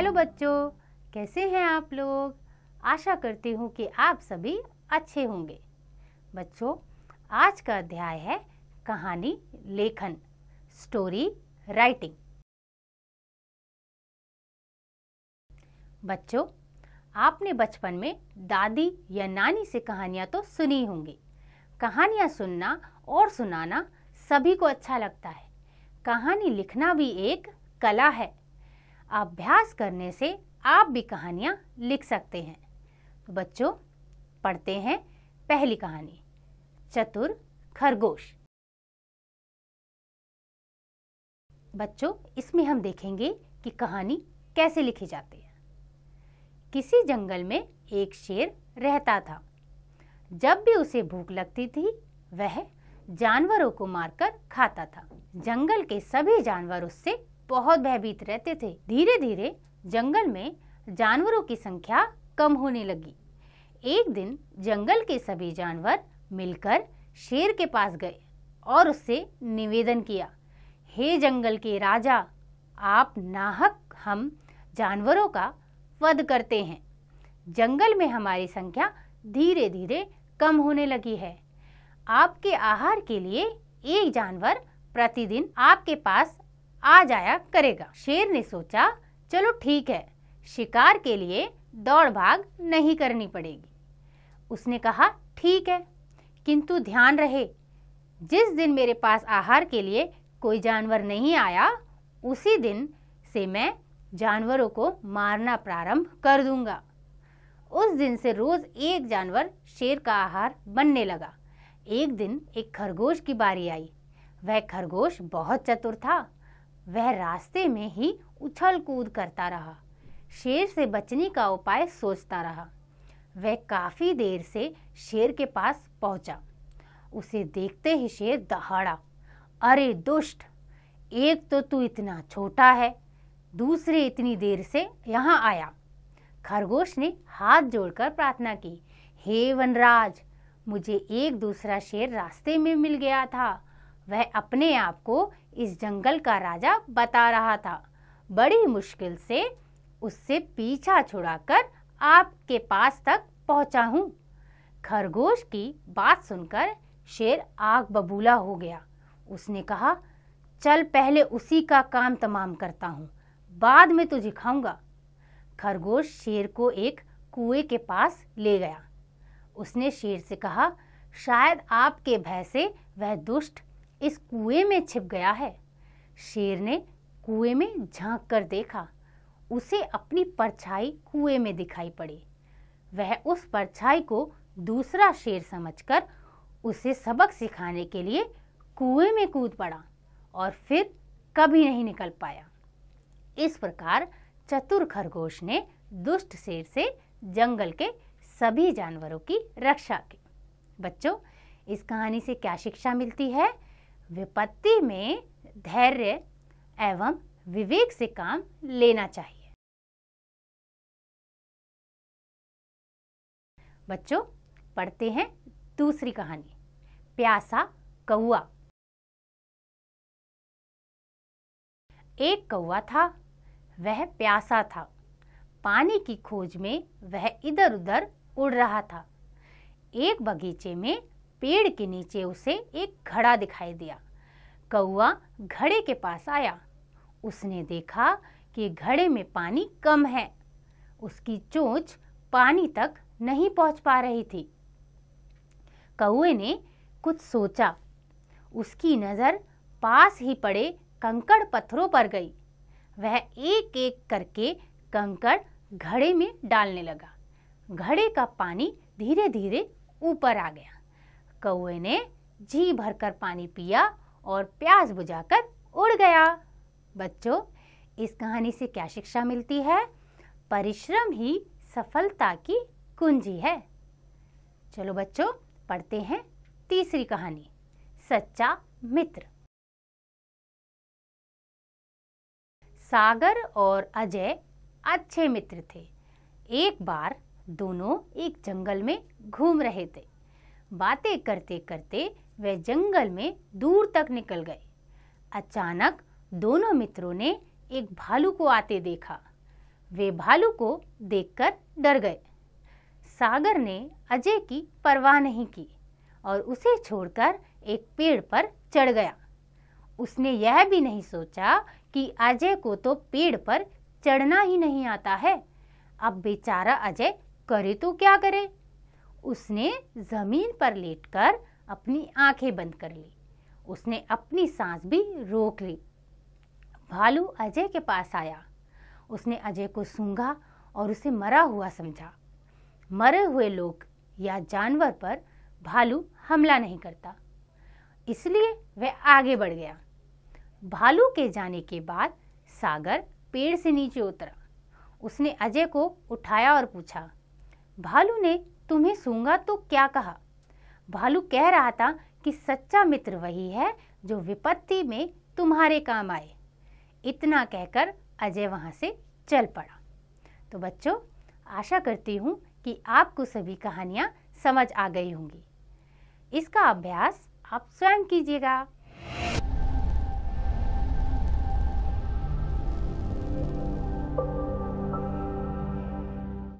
hello बच्चों कैसे हैं आप लोग आशा करती हूँ कि आप सभी अच्छे होंगे बच्चों आज का अध्याय है कहानी लेखन स्टोरी राइटिंग बच्चों आपने बचपन में दादी या नानी से कहानियाँ तो सुनी होंगी कहानियाँ सुनना और सुनाना सभी को अच्छा लगता है कहानी लिखना भी एक कला है अभ्यास करने से आप भी कहानियाँ लिख सकते हैं तो बच्चों पढ़ते हैं पहली कहानी चतुर खरगोश बच्चों इसमें हम देखेंगे कि कहानी कैसे लिखी जाती है किसी जंगल में एक शेर रहता था जब भी उसे भूख लगती थी वह जानवरों को मारकर खाता था जंगल के सभी जानवर उससे बहुत भयभीत रहते थे धीरे धीरे जंगल में जानवरों की संख्या कम होने लगी एक दिन जंगल के सभी जानवर मिलकर शेर के पास गए और उससे निवेदन किया हे जंगल के राजा आप नाहक हम जानवरों का वध करते हैं जंगल में हमारी संख्या धीरे धीरे कम होने लगी है आपके आहार के लिए एक जानवर प्रतिदिन आपके पास आ जाया करेगा शेर ने सोचा चलो ठीक है शिकार के लिए दौड़ भाग नहीं करनी पड़ेगी उसने कहा ठीक है किंतु ध्यान रहे जिस दिन मेरे पास आहार के लिए कोई जानवर नहीं आया उसी दिन से मैं जानवरों को मारना प्रारंभ कर दूंगा उस दिन से रोज एक जानवर शेर का आहार बनने लगा एक दिन एक खरगोश की बारी आई वह खरगोश बहुत चतुर था वह रास्ते में ही उछल कूद करता रहा शेर से बचने का उपाय सोचता रहा वह काफ़ी देर से शेर के पास पहुंचा उसे देखते ही शेर दहाड़ा अरे दुष्ट एक तो तू इतना छोटा है दूसरे इतनी देर से यहाँ आया खरगोश ने हाथ जोड़कर प्रार्थना की हे वनराज मुझे एक दूसरा शेर रास्ते में मिल गया था वह अपने आप को इस जंगल का राजा बता रहा था बड़ी मुश्किल से उससे पीछा छुड़ाकर आपके पास तक पहुंचा हूं खरगोश की बात सुनकर शेर आग बबूला हो गया उसने कहा चल पहले उसी का काम तमाम करता हूं बाद में तुझे खाऊंगा खरगोश शेर को एक कुएं के पास ले गया उसने शेर से कहा शायद आपके भय से वह दुष्ट इस कुएं में छिप गया है शेर ने कुएं में झांक कर देखा उसे अपनी परछाई कुएं में दिखाई पड़ी वह उस परछाई को दूसरा शेर समझकर उसे सबक सिखाने के लिए कुएं में कूद पड़ा और फिर कभी नहीं निकल पाया इस प्रकार चतुर खरगोश ने दुष्ट शेर से जंगल के सभी जानवरों की रक्षा की बच्चों इस कहानी से क्या शिक्षा मिलती है विपत्ति में धैर्य एवं विवेक से काम लेना चाहिए बच्चों पढ़ते हैं दूसरी कहानी प्यासा कौआ एक कौआ था वह प्यासा था पानी की खोज में वह इधर उधर उड़ रहा था एक बगीचे में पेड़ के नीचे उसे एक घड़ा दिखाई दिया कौआ घड़े के पास आया उसने देखा कि घड़े में पानी कम है उसकी चोंच पानी तक नहीं पहुंच पा रही थी कौए ने कुछ सोचा उसकी नज़र पास ही पड़े कंकड़ पत्थरों पर गई वह एक एक करके कंकड़ घड़े में डालने लगा घड़े का पानी धीरे धीरे ऊपर आ गया कौए ने जी भरकर पानी पिया और प्यास बुझाकर उड़ गया बच्चों इस कहानी से क्या शिक्षा मिलती है परिश्रम ही सफलता की कुंजी है चलो बच्चों पढ़ते हैं तीसरी कहानी सच्चा मित्र सागर और अजय अच्छे मित्र थे एक बार दोनों एक जंगल में घूम रहे थे बातें करते करते वे जंगल में दूर तक निकल गए अचानक दोनों मित्रों ने एक भालू को आते देखा वे भालू को देखकर डर गए सागर ने अजय की परवाह नहीं की और उसे छोड़कर एक पेड़ पर चढ़ गया उसने यह भी नहीं सोचा कि अजय को तो पेड़ पर चढ़ना ही नहीं आता है अब बेचारा अजय करे तो क्या करे उसने जमीन पर लेटकर अपनी आंखें बंद कर ली उसने अपनी सांस भी रोक ली भालू अजय के पास आया उसने अजय को सूंघा और उसे मरा हुआ समझा मरे हुए लोग या जानवर पर भालू हमला नहीं करता इसलिए वह आगे बढ़ गया भालू के जाने के बाद सागर पेड़ से नीचे उतरा उसने अजय को उठाया और पूछा भालू ने तुम्हें सूंगा तो क्या कहा भालू कह रहा था कि सच्चा मित्र वही है जो विपत्ति में तुम्हारे काम आए इतना कहकर अजय वहाँ से चल पड़ा तो बच्चों आशा करती हूँ कि आपको सभी कहानियाँ समझ आ गई होंगी इसका अभ्यास आप स्वयं कीजिएगा